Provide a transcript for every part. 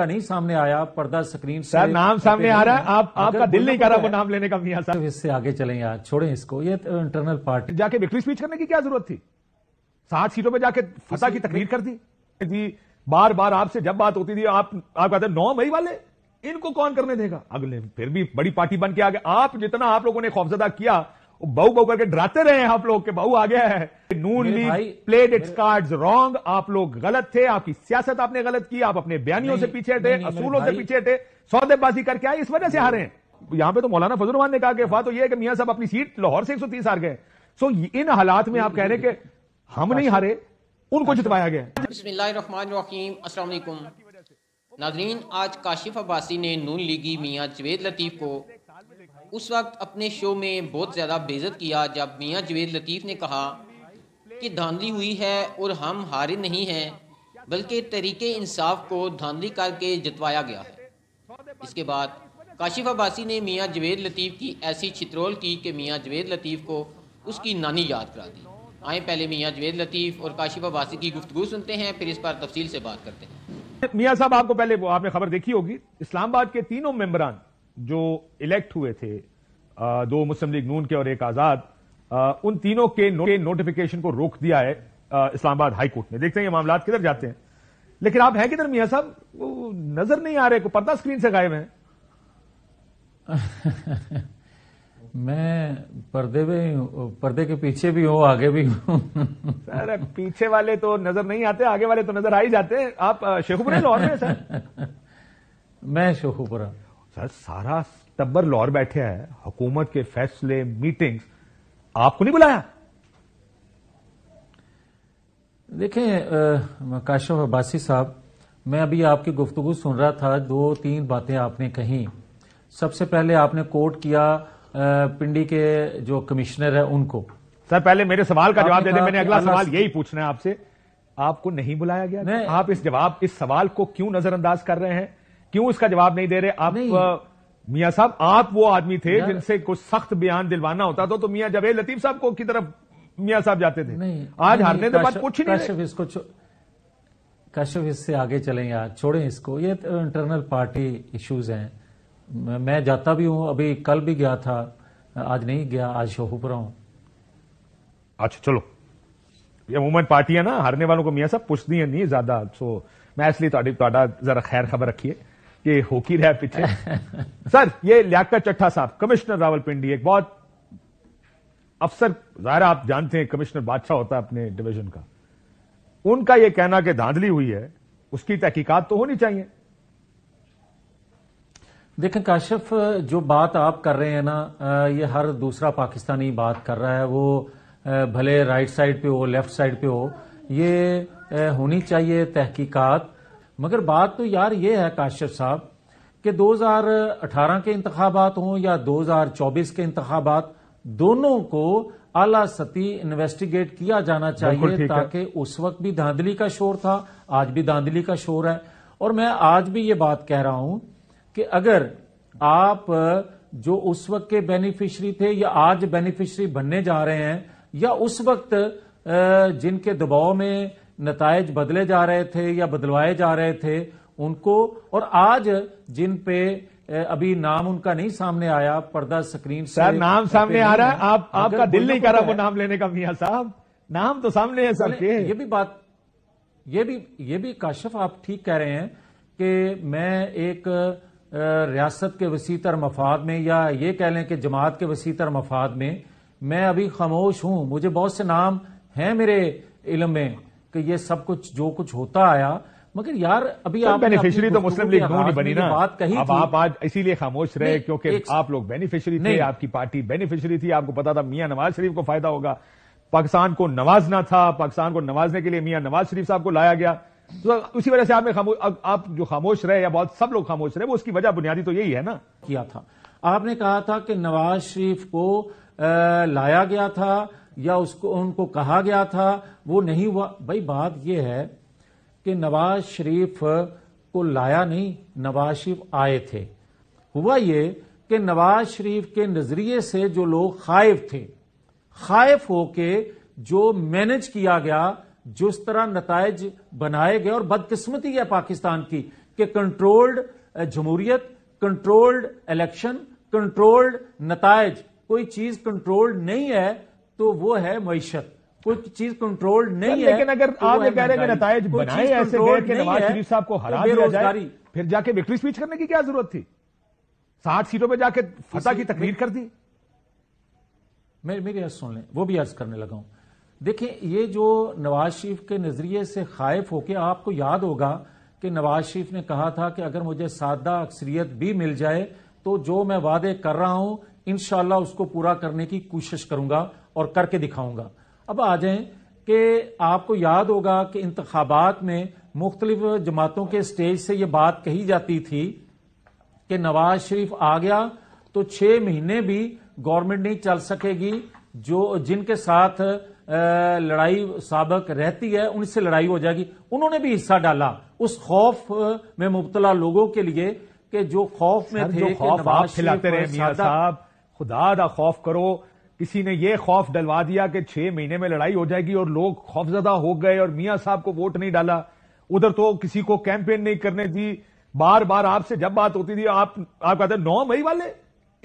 का नहीं सामने आया पर्दा स्क्रीन सर नाम सामने आ रहा है आप आपका दिल नहीं कर रहा वो नाम लेने का मियां साहब तो इससे आगे चले यार छोड़े इसको ये इंटरनल तो पार्टी जाके विक्ट्री स्पीच करने की क्या जरूरत थी सात सीटों पर जाके फसा की तकरीर कर दी जी बार बार आपसे जब बात होती थी आप आप कहते नौ मई वाले इनको कौन करने देगा अगले फिर भी बड़ी पार्टी बन के आ गए आप जितना आप लोगों ने खौफजदा किया बहु बहु करके डराते रहे आप लोग के बहु आ गया है Noon league played its cards wrong आप लोग गलत थे आपकी सियासत आपने गलत की आप अपने बयानियों से पीछे थे असूलों से पीछे थे सौदेबाजी करके आए इस वजह से हारे यहां पे तो मौलाना फजल रहमान ने कहा कि अफवाह तो यह है कि मियां साहब अपनी सीट लाहौर से 130 हार गए सो इन हालात में आप कह रहे कि हम नहीं अच्छा। हारे उनको अच्छा। जितवाया गया नाजरीन आज काशिफ अब्बासी ने नून लीगी मियां जवेद लतीफ को उस वक्त अपने शो में बहुत ज़्यादा बेजत किया जब मियाँ जवेद लतीफ़ ने कहा कि धांधली हुई है और हम हारे नहीं हैं बल्कि तरीके इंसाफ को धांधली करके जतवाया गया है इसके बाद काशिफ अब्बासी ने मियाँ जवेद लतीफ़ की ऐसी छित्रोल की कि मियाँ जवेद लतीफ़ को उसकी नानी याद करा दी आए पहले मियाँ जवेद लतीफ़ और काशिफ अब्बासी की गुफ्तु सुनते हैं फिर इस पर तफसील से बात करते हैं मियाँ साहब आपको पहले आपने खबर देखी होगी इस्लामाबाद के तीनों मेम्बरान जो इलेक्ट हुए थे दो मुस्लिम लीग नून के और एक आजाद उन तीनों के, नोटिफिकेशन को रोक दिया है इस्लामाबाद हाईकोर्ट ने देखते हैं ये मामला किधर जाते हैं लेकिन आप हैं किधर मिया साहब वो नजर नहीं आ रहे को पर्दा स्क्रीन से गायब है मैं पर्दे में पर्दे के पीछे भी हूं आगे भी हूं सर पीछे वाले तो नजर नहीं आते आगे वाले तो नजर आ ही जाते हैं आप शेखुपुरा लाहौर में सर मैं शेखुपुरा सर सारा टब्बर लाहौर बैठे हैं हुकूमत के फैसले मीटिंग्स आपको नहीं बुलाया देखें काशिफ अब्बासी साहब मैं अभी आपकी गुफ्तगु सुन रहा था दो तीन बातें आपने कही सबसे पहले आपने कोर्ट किया आ, पिंडी के जो कमिश्नर है उनको सर पहले मेरे सवाल का जवाब दे दें मैंने अगला सवाल यही पूछना है आपसे आपको नहीं बुलाया गया आप इस जवाब इस सवाल को क्यों नजरअंदाज कर रहे हैं क्यों इसका जवाब नहीं दे रहे आप मियाँ साहब आप वो आदमी थे जिनसे कुछ सख्त बयान दिलवाना होता था तो मियाँ जवेद लतीफ साहब को की तरफ मियाँ साहब जाते थे नहीं, आज हारने के बाद कुछ नहीं इसको कश्यप इससे आगे चले यार छोड़ें इसको ये इंटरनल पार्टी इश्यूज हैं मैं जाता भी हूं अभी कल भी गया था आज नहीं गया आज शोहू पर अच्छा चलो ये पार्टी है ना हारने वालों को मियाँ साहब है नहीं ज्यादा सो मैं इसलिए जरा खैर खबर रखिए ये होकी की रहा पीछे सर ये लियाकत चट्टा साहब कमिश्नर रावलपिंडी एक बहुत अफसर जाहिर आप जानते हैं कमिश्नर बादशाह होता है अपने डिवीजन का उनका यह कहना कि धांधली हुई है उसकी तहकीकात तो होनी चाहिए देखें काशिफ जो बात आप कर रहे हैं ना ये हर दूसरा पाकिस्तानी बात कर रहा है वो भले राइट साइड पे हो लेफ्ट साइड पे हो ये होनी चाहिए तहकीकात मगर बात तो यार ये है काश्यप साहब कि 2018 के इंतबात हों या 2024 के इंतबात दोनों को आला सती इन्वेस्टिगेट किया जाना चाहिए ताकि उस वक्त भी धांधली का शोर था आज भी धांधली का शोर है और मैं आज भी ये बात कह रहा हूं कि अगर आप जो उस वक्त के बेनिफिशरी थे या आज बेनिफिशरी बनने जा रहे हैं या उस वक्त जिनके दबाव में नतज बदले जा रहे थे या बदलवाए जा रहे थे उनको और आज जिन पे अभी नाम उनका नहीं सामने आया पर्दा स्क्रीन सर नाम सामने आ रहा है आप आपका दिल नहीं कर रहा वो नाम लेने का मियाँ साहब नाम तो सामने है सर ये भी बात ये भी ये भी काशफ आप ठीक कह रहे हैं कि मैं एक रियासत के वसी तर मफाद में या ये कह लें कि जमात के वसी तर मफाद में मैं अभी खामोश हूं मुझे बहुत से नाम हैं मेरे इलम में कि ये सब कुछ जो कुछ होता आया मगर यार अभी आप बेनिफिशियरी तो मुस्लिम लीग नून बनी ना बात कही अब आप आज इसीलिए खामोश रहे क्योंकि आप लोग बेनिफिशियरी थे आपकी पार्टी बेनिफिशियरी थी आपको पता था मियां नवाज शरीफ को फायदा होगा पाकिस्तान को नवाजना था पाकिस्तान को नवाजने के लिए मियां नवाज शरीफ साहब को लाया गया तो उसी वजह से आपने आप जो खामोश रहे या बहुत सब लोग खामोश रहे वो उसकी वजह बुनियादी तो यही है ना किया था आपने कहा था कि नवाज शरीफ को लाया गया था या उसको उनको कहा गया था वो नहीं हुआ भाई बात यह है कि नवाज शरीफ को लाया नहीं नवाज शरीफ आए थे हुआ ये कि नवाज शरीफ के नजरिए से जो लोग खाइफ थे खाइफ होके जो मैनेज किया गया जिस तरह नतज बनाए गए और बदकिस्मती है पाकिस्तान की कि कंट्रोल्ड जमहूरियत कंट्रोल्ड इलेक्शन कंट्रोल्ड नतज कोई चीज कंट्रोल्ड नहीं है तो वो है मीशत कोई चीज कंट्रोल नहीं है लेकिन अगर तो आप ये कह रहे हैं नतज बनाए ऐसे गए कि नवाज शरीफ साहब को हरा दिया जाए फिर जाके विक्ट्री स्पीच करने की क्या जरूरत थी साठ सीटों पर जाके फतह की तकरीर कर दी मेरी मेरी अर्ज सुन लें वो भी अर्ज करने लगा हूं देखिए ये जो नवाज शरीफ के नजरिए से खाइफ होकर आपको याद होगा कि नवाज शरीफ ने कहा था कि अगर मुझे सादा अक्सरियत भी मिल जाए तो जो मैं वादे कर रहा हूं इनशाला उसको पूरा करने की कोशिश करूंगा और करके दिखाऊंगा अब आ जाए कि आपको याद होगा कि इंतबात में मुख्तलिफ जमातों के स्टेज से ये बात कही जाती थी कि नवाज शरीफ आ गया तो छह महीने भी गवर्नमेंट नहीं चल सकेगी जो जिनके साथ लड़ाई सबक रहती है उनसे लड़ाई हो जाएगी उन्होंने भी हिस्सा डाला उस खौफ में मुबतला लोगों के लिए कि जो खौफ में थे खौफ आप खिलाते रहे साहब खुदा दा खौफ करो किसी ने यह खौफ डलवा दिया कि छह महीने में लड़ाई हो जाएगी और लोग खौफजदा हो गए और मियां साहब को वोट नहीं डाला उधर तो किसी को कैंपेन नहीं करने दी बार बार आपसे जब बात होती थी आप आप कहते नौ मई वाले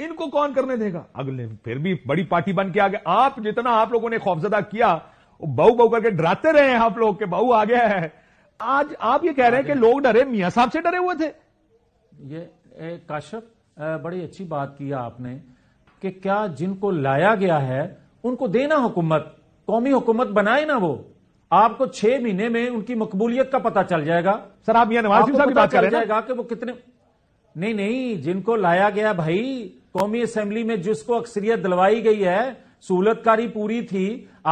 इनको कौन करने देगा अगले फिर भी बड़ी पार्टी बन के आ गए आप जितना आप लोगों ने खौफजदा किया बहु बहु करके डराते रहे हैं आप लोग के बहु आ गया है आज आप ये कह रहे हैं कि लोग डरे मियाँ साहब से डरे हुए थे ये काश्यप बड़ी अच्छी बात की आपने कि क्या जिनको लाया गया है उनको देना हुकूमत कौमी हुकूमत बनाए ना वो आपको छह महीने में उनकी मकबूलियत का पता चल जाएगा सर आप ये नवाज की बात कर रहे हैं कि वो कितने नहीं नहीं जिनको लाया गया भाई कौमी असेंबली में जिसको अक्सरियत दिलवाई गई है सहूलतकारी पूरी थी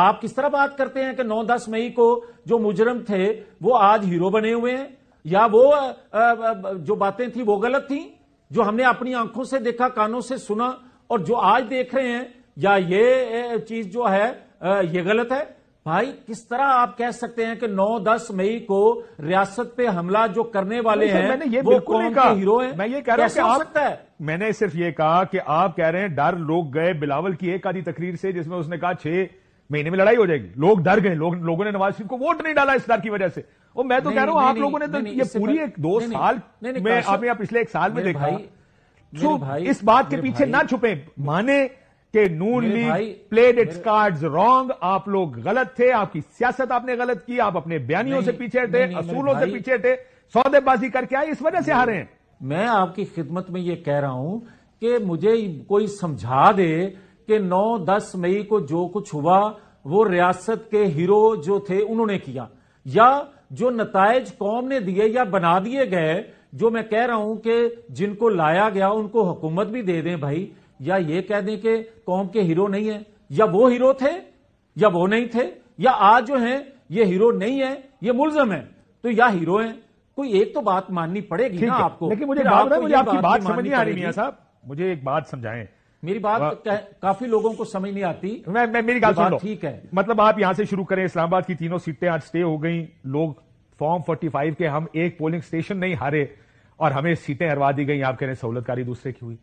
आप किस तरह बात करते हैं कि 9-10 मई को जो मुजरम थे वो आज हीरो बने हुए हैं या वो जो बातें थी वो गलत थी जो हमने अपनी आंखों से देखा कानों से सुना और जो आज देख रहे हैं या ये चीज जो है ये गलत है भाई किस तरह आप कह सकते हैं कि 9-10 मई को रियासत पे हमला जो करने वाले हैं मैंने ये वो कौन के हीरो हैं मैं ये कह रहा हूं सकता है मैंने सिर्फ ये कहा कि आप कह रहे हैं डर लोग गए बिलावल की एक आधी तकरीर से जिसमें उसने कहा छह महीने में लड़ाई हो जाएगी लोग डर गए लोग लोगों ने नवाज शरीफ को वोट नहीं डाला इस डर की वजह से और मैं तो कह रहा हूं आप लोगों ने तो ये पूरी एक दो साल में आपने पिछले एक साल में देखा भाई इस बात के पीछे ना छुपे माने के Noon league played its cards wrong आप लोग गलत थे आपकी सियासत आपने गलत की आप अपने बयानियों से पीछे थे असूलों से पीछे थे सौदेबाजी करके आए इस वजह से हारे हैं मैं आपकी खिदमत में ये कह रहा हूं कि मुझे कोई समझा दे कि 9-10 मई को जो कुछ हुआ वो रियासत के हीरो जो थे उन्होंने किया या जो नतज कौम ने दिए या बना दिए गए जो मैं कह रहा हूं कि जिनको लाया गया उनको हुकूमत भी दे दें भाई या ये कह दें कि कौम के हीरो नहीं है या वो हीरो थे या वो नहीं थे या आज जो है ये हीरो नहीं है ये मुलजम है तो या हीरो हैं कोई एक तो बात माननी पड़ेगी ना आपको लेकिन मुझे बात मुझे आपकी बात समझ नहीं आ रही साहब मुझे एक बात समझाएं मेरी बात काफी लोगों को समझ नहीं आती मैं, मैं मेरी बात ठीक है मतलब आप यहां से शुरू करें इस्लामाबाद की तीनों सीटें आज स्टे हो गई लोग फॉर्म 45 के हम एक पोलिंग स्टेशन नहीं हारे और हमें सीटें हरवा दी गई आप कह रहे सहूलतकारी दूसरे की हुई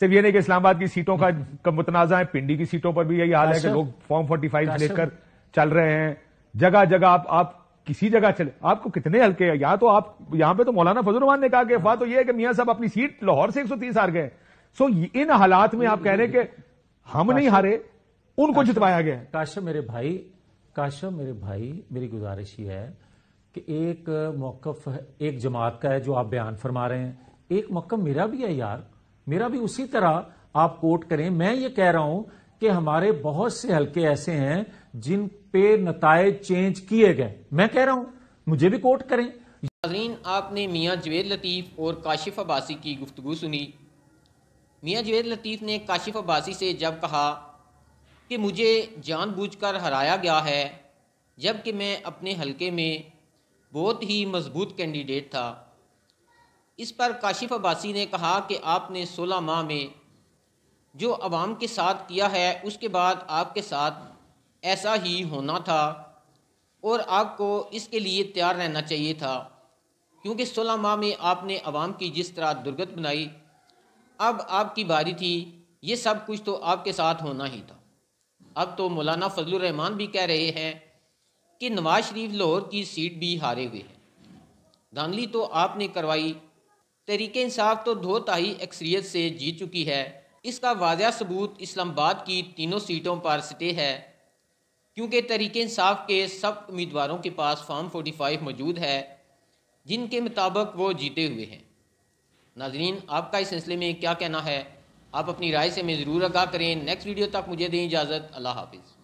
सिर्फ ये नहीं कि इस्लामाबाद की सीटों का कम मुतनाजा है पिंडी की सीटों पर भी यही हाल है कि लोग फॉर्म 45 लेकर चल रहे हैं जगह जगह आप आप किसी जगह चले आपको कितने हल्के हैं यहां तो आप यहाँ पे तो मौलाना फजल रहमान ने कहा कि अफवाह तो ये है कि मियाँ साहब अपनी सीट लाहौर से 130 हार गए सो इन हालात में आप कह रहे हैं कि हम नहीं हारे उनको जितवाया गया काश्यप मेरे भाई काश्यप मेरे भाई मेरी गुजारिश ये है कि एक मौकफ एक जमात का है जो आप बयान फरमा रहे हैं एक मौक़ मेरा भी है यार मेरा भी उसी तरह आप कोट करें मैं ये कह रहा हूं कि हमारे बहुत से हलके ऐसे हैं जिन पे नतज चेंज किए गए मैं कह रहा हूं मुझे भी कोट करें नाजरीन आपने मियाँ जवेद लतीफ़ और काशिफ अब्बासी की गुफ्तु सुनी मियाँ जवेद लतीफ़ ने काशिफ अब्बासी से जब कहा कि मुझे जानबूझकर हराया गया है जबकि मैं अपने हलके में बहुत ही मजबूत कैंडिडेट था इस पर काशिफ अब्बासी ने कहा कि आपने सोलह माह में जो आवाम के साथ किया है उसके बाद आपके साथ ऐसा ही होना था और आपको इसके लिए तैयार रहना चाहिए था क्योंकि सोलह माह में आपने आवाम की जिस तरह दुर्गत बनाई अब आपकी बारी थी ये सब कुछ तो आपके साथ होना ही था अब तो मौलाना फजलरहमान भी कह रहे हैं कि नवाज शरीफ लाहौर की सीट भी हारे हुए हैं धांधली तो आपने करवाई तहरीक इंसाफ तो दो ताही अक्सरीत से जीत चुकी है इसका वाजह सबूत इस्लामाबाद की तीनों सीटों पर सटे है क्योंकि तहरीक इंसाफ के सब उम्मीदवारों के पास फॉर्म फोर्टी फाइव मौजूद है जिनके मुताबिक वो जीते हुए हैं नाजरीन आपका इस सिलसिले में क्या कहना है आप अपनी राय से हमें ज़रूर आगाह करें नेक्स्ट वीडियो तक मुझे दें इजाज़त अल्लाह हाफिज़